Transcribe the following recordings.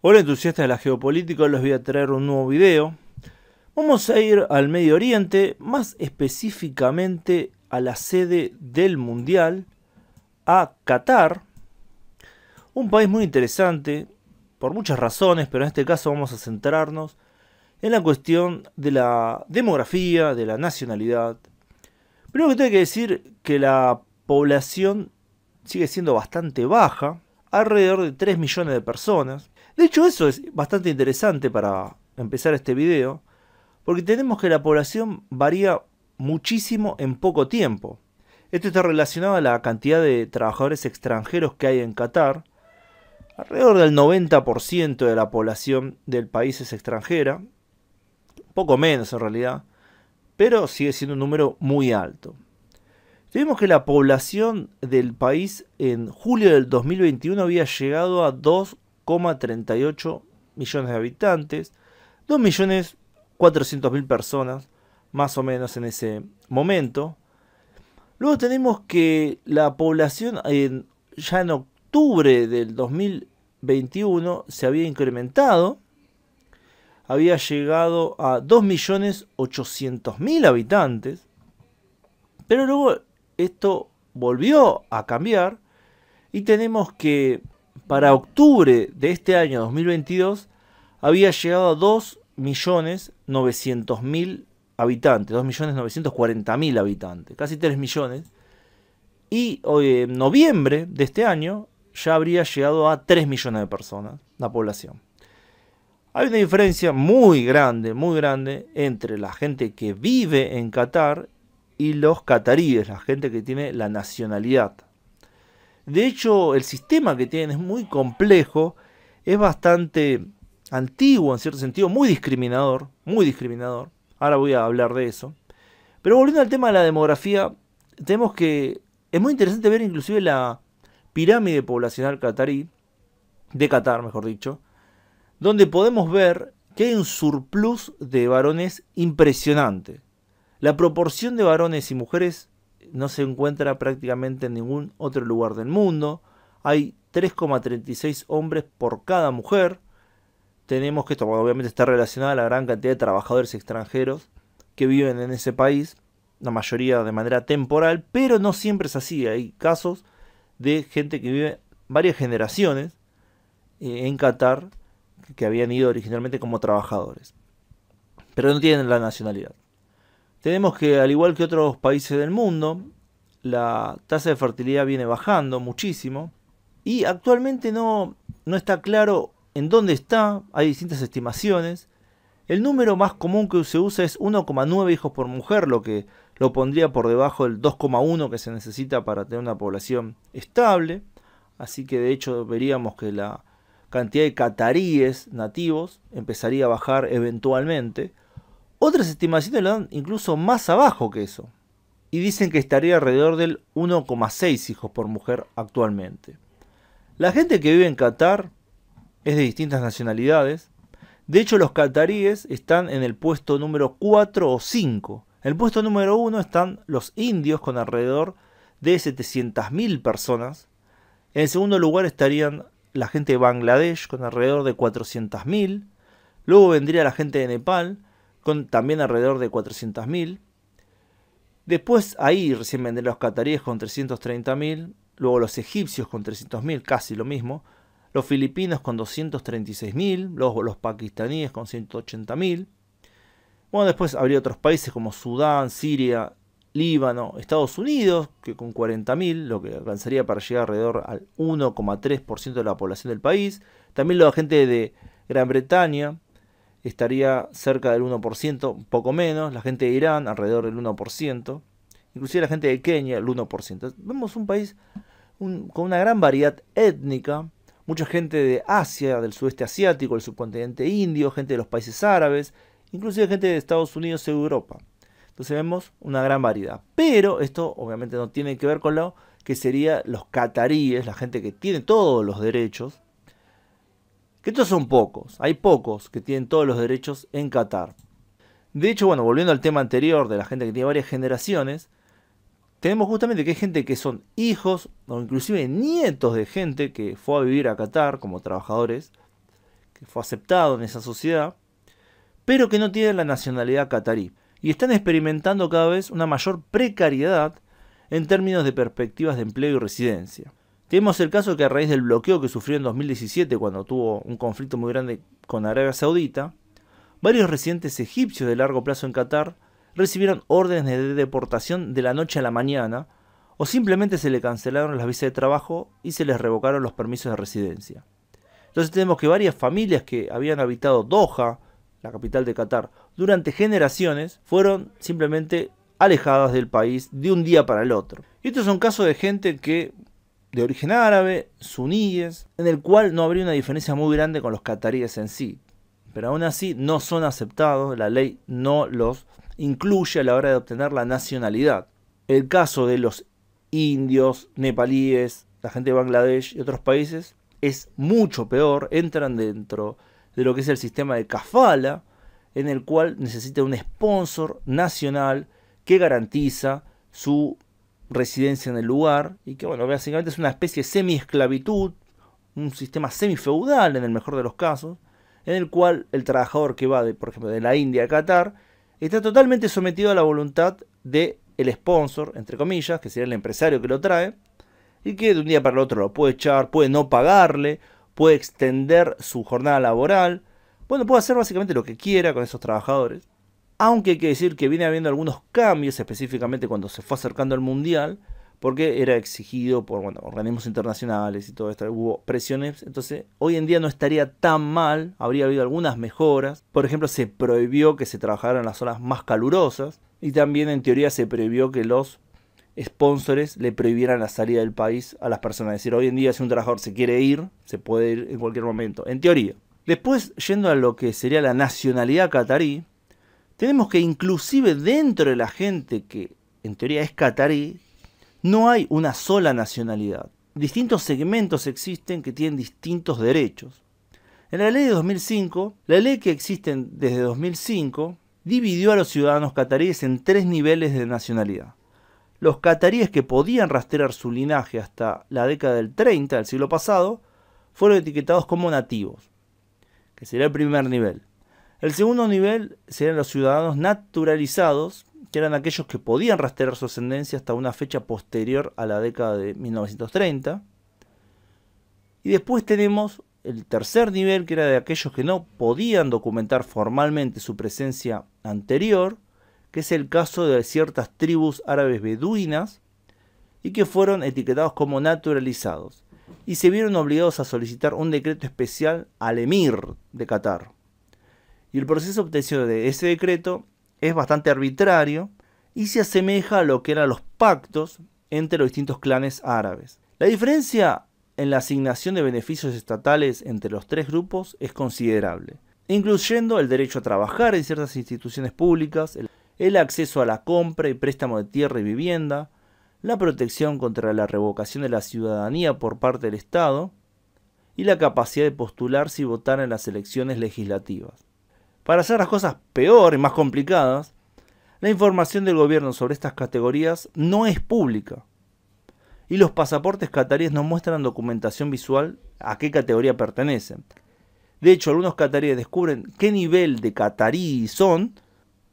Hola entusiastas de la geopolítica, les voy a traer un nuevo video. Vamos a ir al Medio Oriente, más específicamente a la sede del Mundial, a Qatar. Un país muy interesante, por muchas razones, pero en este caso vamos a centrarnos en la cuestión de la demografía, de la nacionalidad. Primero que tengo que decir que la población sigue siendo bastante baja, alrededor de 3 millones de personas. De hecho, eso es bastante interesante para empezar este video, porque tenemos que la población varía muchísimo en poco tiempo. Esto está relacionado a la cantidad de trabajadores extranjeros que hay en Qatar. Alrededor del 90% de la población del país es extranjera, poco menos en realidad, pero sigue siendo un número muy alto. Tenemos que la población del país en julio del 2021 había llegado a 2 38 millones de habitantes, 2 millones 400 mil personas, más o menos en ese momento. Luego tenemos que la población ya en octubre del 2021 se había incrementado, había llegado a 2 millones 800 mil habitantes, pero luego esto volvió a cambiar y tenemos que para octubre de este año 2022 había llegado a 2.900.000 habitantes, 2.940.000 habitantes, casi 3 millones. Y en noviembre de este año ya habría llegado a 3 millones de personas, la población. Hay una diferencia muy grande, muy grande entre la gente que vive en Qatar y los cataríes, la gente que tiene la nacionalidad de hecho, el sistema que tienen es muy complejo, es bastante antiguo en cierto sentido, muy discriminador, muy discriminador. Ahora voy a hablar de eso. Pero volviendo al tema de la demografía, tenemos que es muy interesante ver inclusive la pirámide poblacional catarí de Qatar, mejor dicho, donde podemos ver que hay un surplus de varones impresionante. La proporción de varones y mujeres no se encuentra prácticamente en ningún otro lugar del mundo. Hay 3,36 hombres por cada mujer. Tenemos que esto obviamente está relacionado a la gran cantidad de trabajadores extranjeros que viven en ese país, la mayoría de manera temporal, pero no siempre es así. Hay casos de gente que vive varias generaciones eh, en Qatar que habían ido originalmente como trabajadores, pero no tienen la nacionalidad. Tenemos que, al igual que otros países del mundo, la tasa de fertilidad viene bajando muchísimo y actualmente no, no está claro en dónde está, hay distintas estimaciones. El número más común que se usa es 1,9 hijos por mujer, lo que lo pondría por debajo del 2,1 que se necesita para tener una población estable. Así que de hecho veríamos que la cantidad de cataríes nativos empezaría a bajar eventualmente. Otras estimaciones lo dan incluso más abajo que eso. Y dicen que estaría alrededor del 1,6 hijos por mujer actualmente. La gente que vive en Qatar es de distintas nacionalidades. De hecho, los qataríes están en el puesto número 4 o 5. En el puesto número 1 están los indios con alrededor de 700.000 personas. En el segundo lugar estarían la gente de Bangladesh con alrededor de 400.000. Luego vendría la gente de Nepal con también alrededor de 400.000. Después ahí recién vendrían los cataríes con 330.000, luego los egipcios con 300.000, casi lo mismo, los filipinos con 236.000, luego los pakistaníes con 180.000. Bueno, después habría otros países como Sudán, Siria, Líbano, Estados Unidos, que con 40.000, lo que alcanzaría para llegar alrededor al 1,3% de la población del país. También la gente de Gran Bretaña, estaría cerca del 1%, poco menos, la gente de Irán alrededor del 1%, inclusive la gente de Kenia el 1%. Vemos un país con una gran variedad étnica, mucha gente de Asia, del sudeste asiático, el subcontinente indio, gente de los países árabes, inclusive gente de Estados Unidos y Europa. Entonces vemos una gran variedad. Pero esto obviamente no tiene que ver con lo que serían los cataríes, la gente que tiene todos los derechos, que estos son pocos, hay pocos que tienen todos los derechos en Qatar. De hecho, bueno, volviendo al tema anterior de la gente que tiene varias generaciones, tenemos justamente que hay gente que son hijos o inclusive nietos de gente que fue a vivir a Qatar como trabajadores, que fue aceptado en esa sociedad, pero que no tienen la nacionalidad qatarí y están experimentando cada vez una mayor precariedad en términos de perspectivas de empleo y residencia. Tenemos el caso que a raíz del bloqueo que sufrió en 2017, cuando tuvo un conflicto muy grande con Arabia Saudita, varios residentes egipcios de largo plazo en Qatar recibieron órdenes de deportación de la noche a la mañana, o simplemente se le cancelaron las visas de trabajo y se les revocaron los permisos de residencia. Entonces tenemos que varias familias que habían habitado Doha, la capital de Qatar, durante generaciones, fueron simplemente alejadas del país de un día para el otro. Y estos son casos de gente que de origen árabe, suníes, en el cual no habría una diferencia muy grande con los cataríes en sí. Pero aún así no son aceptados, la ley no los incluye a la hora de obtener la nacionalidad. El caso de los indios, nepalíes, la gente de Bangladesh y otros países es mucho peor, entran dentro de lo que es el sistema de kafala, en el cual necesita un sponsor nacional que garantiza su residencia en el lugar y que, bueno, básicamente es una especie de semi-esclavitud, un sistema semi-feudal en el mejor de los casos, en el cual el trabajador que va, de, por ejemplo, de la India a Qatar, está totalmente sometido a la voluntad del el sponsor, entre comillas, que sería el empresario que lo trae, y que de un día para el otro lo puede echar, puede no pagarle, puede extender su jornada laboral, bueno, puede hacer básicamente lo que quiera con esos trabajadores. Aunque hay que decir que viene habiendo algunos cambios, específicamente cuando se fue acercando al Mundial, porque era exigido por organismos internacionales y todo esto, hubo presiones, entonces hoy en día no estaría tan mal, habría habido algunas mejoras, por ejemplo se prohibió que se trabajaran las zonas más calurosas y también en teoría se prohibió que los sponsores le prohibieran la salida del país a las personas, es decir, hoy en día si un trabajador se quiere ir, se puede ir en cualquier momento, en teoría. Después, yendo a lo que sería la nacionalidad catarí, tenemos que inclusive dentro de la gente que en teoría es catarí, no hay una sola nacionalidad. Distintos segmentos existen que tienen distintos derechos. En la ley de 2005, la ley que existe desde 2005 dividió a los ciudadanos cataríes en tres niveles de nacionalidad. Los cataríes que podían rastrear su linaje hasta la década del 30 del siglo pasado fueron etiquetados como nativos, que sería el primer nivel. El segundo nivel serían los ciudadanos naturalizados, que eran aquellos que podían rastrear su ascendencia hasta una fecha posterior a la década de 1930. Y después tenemos el tercer nivel, que era de aquellos que no podían documentar formalmente su presencia anterior, que es el caso de ciertas tribus árabes beduinas, y que fueron etiquetados como naturalizados, y se vieron obligados a solicitar un decreto especial al emir de Qatar. Y el proceso obtenido de ese decreto es bastante arbitrario y se asemeja a lo que eran los pactos entre los distintos clanes árabes. La diferencia en la asignación de beneficios estatales entre los tres grupos es considerable, incluyendo el derecho a trabajar en ciertas instituciones públicas, el acceso a la compra y préstamo de tierra y vivienda, la protección contra la revocación de la ciudadanía por parte del Estado y la capacidad de postularse y votar en las elecciones legislativas. Para hacer las cosas peor y más complicadas, la información del gobierno sobre estas categorías no es pública. Y los pasaportes cataríes no muestran documentación visual a qué categoría pertenecen. De hecho, algunos cataríes descubren qué nivel de catarí son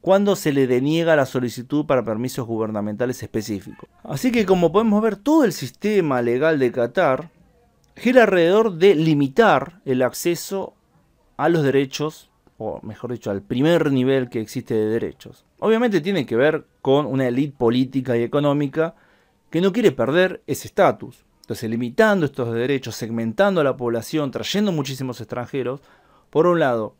cuando se le deniega la solicitud para permisos gubernamentales específicos. Así que como podemos ver, todo el sistema legal de Qatar gira alrededor de limitar el acceso a los derechos o mejor dicho, al primer nivel que existe de derechos. Obviamente tiene que ver con una élite política y económica que no quiere perder ese estatus. Entonces, limitando estos derechos, segmentando a la población, trayendo muchísimos extranjeros, por un lado,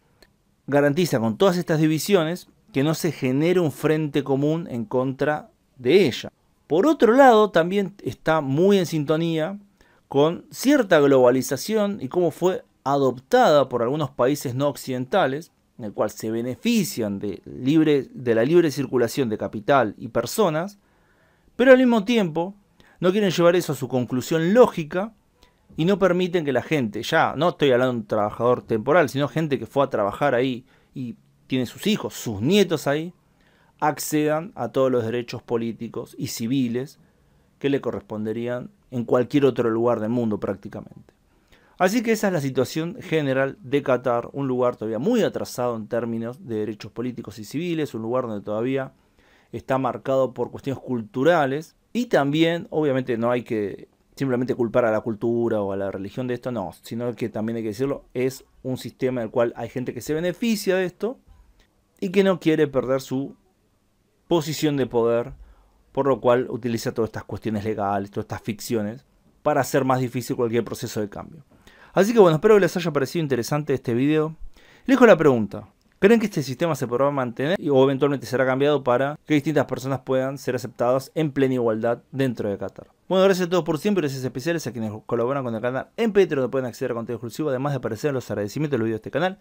garantiza con todas estas divisiones que no se genere un frente común en contra de ella. Por otro lado, también está muy en sintonía con cierta globalización y cómo fue adoptada por algunos países no occidentales, en el cual se benefician de, la libre circulación de capital y personas, pero al mismo tiempo no quieren llevar eso a su conclusión lógica y no permiten que la gente, ya no estoy hablando de un trabajador temporal, sino gente que fue a trabajar ahí y tiene sus hijos, sus nietos ahí, accedan a todos los derechos políticos y civiles que le corresponderían en cualquier otro lugar del mundo prácticamente. Así que esa es la situación general de Qatar, un lugar todavía muy atrasado en términos de derechos políticos y civiles, un lugar donde todavía está marcado por cuestiones culturales y también, obviamente, no hay que simplemente culpar a la cultura o a la religión de esto, no, sino que también hay que decirlo, es un sistema en el cual hay gente que se beneficia de esto y que no quiere perder su posición de poder, por lo cual utiliza todas estas cuestiones legales, todas estas ficciones, para hacer más difícil cualquier proceso de cambio. Así que bueno, espero que les haya parecido interesante este video. Les dejo la pregunta. ¿Creen que este sistema se podrá mantener o eventualmente será cambiado para que distintas personas puedan ser aceptadas en plena igualdad dentro de Qatar? Bueno, gracias a todos por siempre, gracias especiales a quienes colaboran con el canal en Patreon, donde pueden acceder a contenido exclusivo, además de aparecer en los agradecimientos de los videos de este canal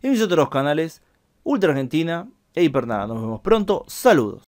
y mis otros canales, Ultra Argentina e Hipernada. Nos vemos pronto, saludos.